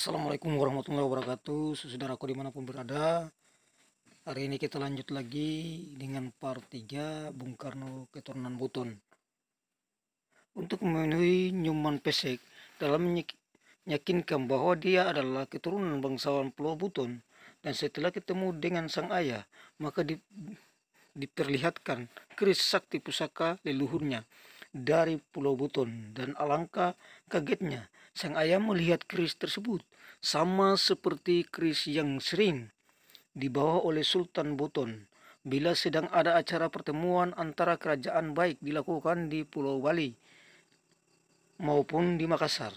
Assalamualaikum warahmatullahi wabarakatuh Saudaraku dimanapun berada Hari ini kita lanjut lagi dengan part 3 Bung Karno keturunan Buton Untuk memenuhi nyuman Pesek Dalam meyakinkan bahwa dia adalah keturunan bangsawan Pulau Buton Dan setelah ketemu dengan sang ayah Maka diperlihatkan keris sakti pusaka leluhurnya dari Pulau Buton dan alangkah kagetnya sang ayah melihat keris tersebut sama seperti keris yang sering dibawa oleh Sultan Buton bila sedang ada acara pertemuan antara kerajaan baik dilakukan di Pulau Bali maupun di Makassar.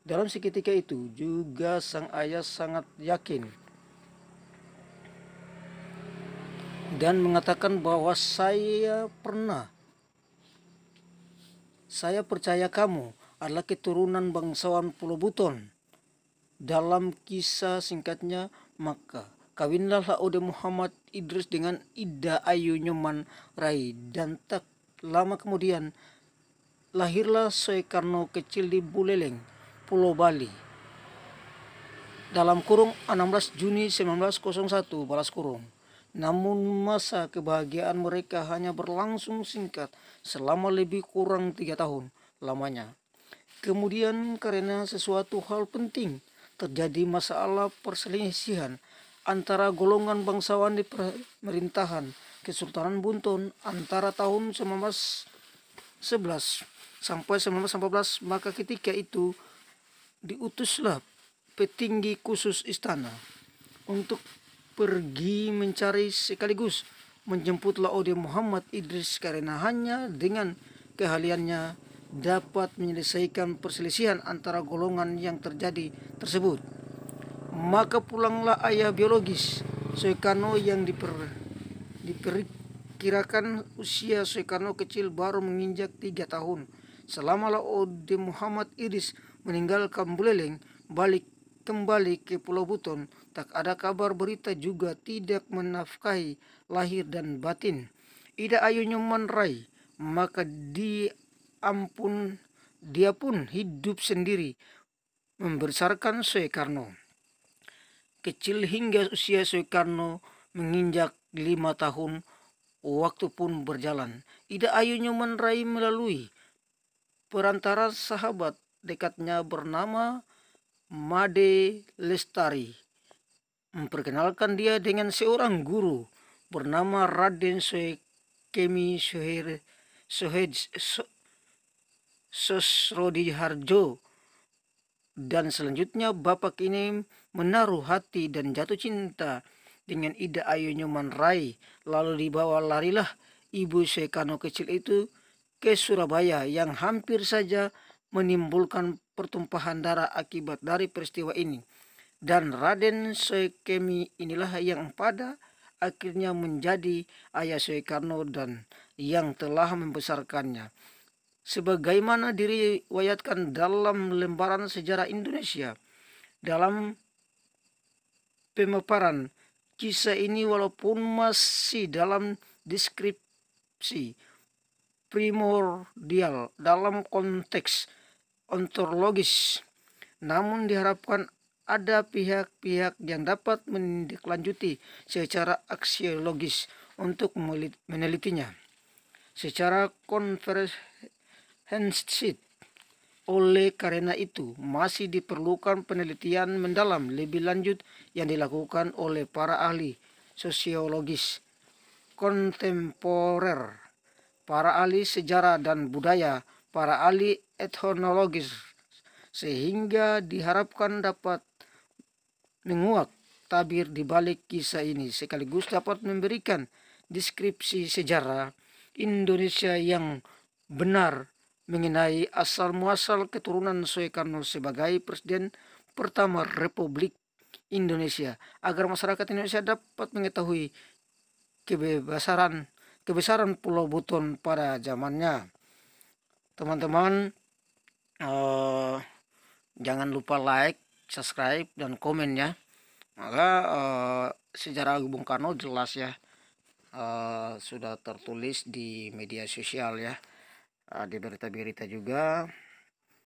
Dalam seketika itu juga sang ayah sangat yakin dan mengatakan bahwa saya pernah saya percaya kamu adalah keturunan bangsawan Pulau Buton. Dalam kisah singkatnya, maka kawinlah Laode Muhammad Idris dengan Ida Ayu Nyoman Rai dan tak lama kemudian lahirlah Soekarno kecil di Buleleng, Pulau Bali. Dalam kurung 16 Juni 1901 balas kurung. Namun masa kebahagiaan mereka hanya berlangsung singkat selama lebih kurang tiga tahun lamanya. Kemudian karena sesuatu hal penting terjadi masalah perselisihan antara golongan bangsawan di pemerintahan Kesultanan Buntun antara tahun 1911 sampai 1914 maka ketika itu diutuslah petinggi khusus istana untuk pergi mencari sekaligus menjemput laode Muhammad Idris karena hanya dengan keahliannya dapat menyelesaikan perselisihan antara golongan yang terjadi tersebut. Maka pulanglah ayah biologis Soekarno yang diper, diperkirakan usia Soekarno kecil baru menginjak tiga tahun. Selama laode Muhammad Idris meninggalkan Buleleng, balik kembali ke Pulau Buton, tak ada kabar berita juga tidak menafkahi lahir dan batin. Ida Ayu Nyoman Rai, maka diampun dia pun hidup sendiri membesarkan Soekarno. Kecil hingga usia Soekarno menginjak lima tahun, waktu pun berjalan. Ida Ayu Nyoman Rai melalui perantara sahabat dekatnya bernama Made Lestari memperkenalkan dia dengan seorang guru bernama Raden Kemi Soher Sohed so, Sosrodi Harjo dan selanjutnya Bapak ini menaruh hati dan jatuh cinta dengan Ida Ayu Nyoman Rai lalu dibawa larilah Ibu Sekano kecil itu ke Surabaya yang hampir saja menimbulkan pertumpahan darah akibat dari peristiwa ini. Dan Raden Soekemi inilah yang pada akhirnya menjadi ayah Soekarno dan yang telah membesarkannya. Sebagaimana diriwayatkan dalam lembaran sejarah Indonesia, dalam pemaparan kisah ini walaupun masih dalam deskripsi primordial dalam konteks ontologis. Namun diharapkan ada pihak-pihak yang dapat mendiklanjuti secara aksiologis untuk menelitinya. Secara konferensi oleh karena itu, masih diperlukan penelitian mendalam lebih lanjut yang dilakukan oleh para ahli sosiologis kontemporer, para ahli sejarah dan budaya para ahli etnologis sehingga diharapkan dapat menguak tabir di balik kisah ini sekaligus dapat memberikan deskripsi sejarah Indonesia yang benar mengenai asal muasal keturunan Soekarno sebagai presiden pertama Republik Indonesia agar masyarakat Indonesia dapat mengetahui kebesaran kebesaran Pulau Buton pada zamannya teman-teman uh, jangan lupa like subscribe dan komen ya maka uh, sejarah Bung Karno jelas ya uh, sudah tertulis di media sosial ya uh, di berita-berita juga